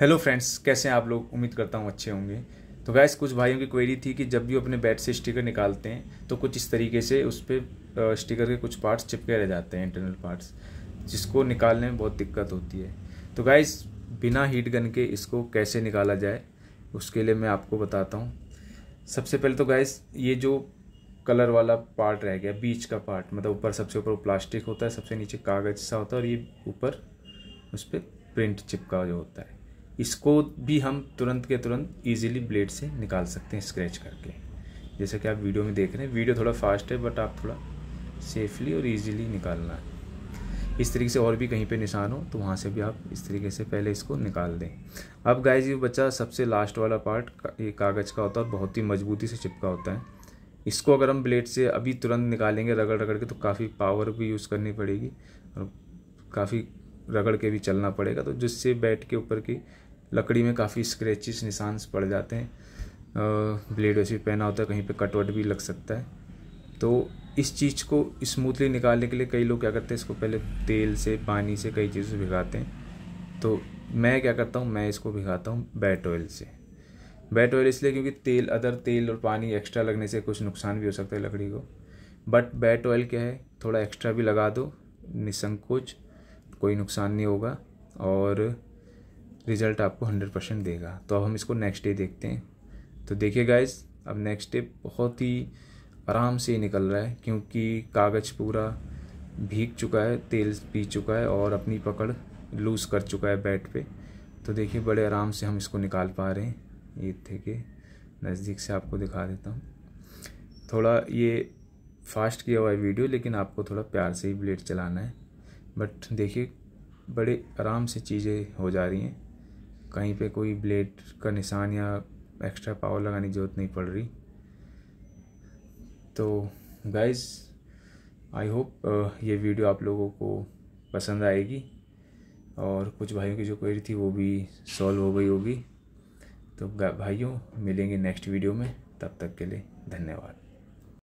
hello friends कैसे हैं आप लोग उम्मीद करता हूँ अच्छे होंगे तो गैस कुछ भाइयों की क्वेरी थी कि जब भी अपने बैट से स्टिकर निकालते हैं तो कुछ इस तरीके से उस पर स्टिकर के कुछ पार्ट्स चिपके रह जाते हैं इंटरनल पार्ट्स जिसको निकालने में बहुत दिक्कत होती है तो गैस बिना हीट गन के इसको कैसे निकाला जाए उसके लिए मैं आपको बताता हूँ सबसे पहले तो गैस ये जो कलर वाला पार्ट रह गया बीच का पार्ट मतलब ऊपर सबसे ऊपर प्लास्टिक होता है सबसे नीचे कागज़ सा होता है और ये ऊपर उस पर प्रिंट चिपका जो होता है इसको भी हम तुरंत के तुरंत ईजिली ब्लेड से निकाल सकते हैं स्क्रैच करके जैसा कि आप वीडियो में देख रहे हैं वीडियो थोड़ा फास्ट है बट आप थोड़ा सेफली और इजीली निकालना है इस तरीके से और भी कहीं पे निशान हो तो वहाँ से भी आप इस तरीके से पहले इसको निकाल दें अब गाइज ये बच्चा सबसे लास्ट वाला पार्ट ये कागज़ का होता है बहुत ही मजबूती से चिपका होता है इसको अगर हम ब्लेड से अभी तुरंत निकालेंगे रगड़ रगड़ के तो काफ़ी पावर भी यूज़ करनी पड़ेगी और काफ़ी रगड़ के भी चलना पड़ेगा तो जिससे बैट के ऊपर की लकड़ी में काफ़ी स्क्रैचेस निशान पड़ जाते हैं ब्लेड वैसे पहना होता है कहीं पे कटवट भी लग सकता है तो इस चीज़ को स्मूथली निकालने के लिए कई लोग क्या करते हैं इसको पहले तेल से पानी से कई चीज़ों से भिगाते हैं तो मैं क्या करता हूँ मैं इसको भिगाता हूँ बैट ऑयल से बैट ऑयल इसलिए क्योंकि तेल अदर तेल और पानी एक्स्ट्रा लगने से कुछ नुकसान भी हो सकता है लकड़ी को बट बैट ऑयल क्या है थोड़ा एक्स्ट्रा भी लगा दो निसंकोच कोई नुकसान नहीं होगा और रिज़ल्ट आपको हंड्रेड परसेंट देगा तो अब हम इसको नेक्स्ट डे देखते हैं तो देखिए गाइज अब नेक्स्ट डे बहुत ही आराम से निकल रहा है क्योंकि कागज़ पूरा भीग चुका है तेल पी चुका है और अपनी पकड़ लूज़ कर चुका है बैट पे तो देखिए बड़े आराम से हम इसको निकाल पा रहे हैं ये थे कि नज़दीक से आपको दिखा देता हूँ थोड़ा ये फास्ट किया हुआ है वीडियो लेकिन आपको थोड़ा प्यार से ही ब्लेड चलाना है बट देखिए बड़े आराम से चीज़ें हो जा रही हैं कहीं पे कोई ब्लेड का निशान या एक्स्ट्रा पावर लगाने की ज़रूरत नहीं पड़ रही तो गाइज़ आई होप ये वीडियो आप लोगों को पसंद आएगी और कुछ भाइयों की जो क्वेरी थी वो भी सॉल्व हो गई होगी तो भाइयों मिलेंगे नेक्स्ट वीडियो में तब तक के लिए धन्यवाद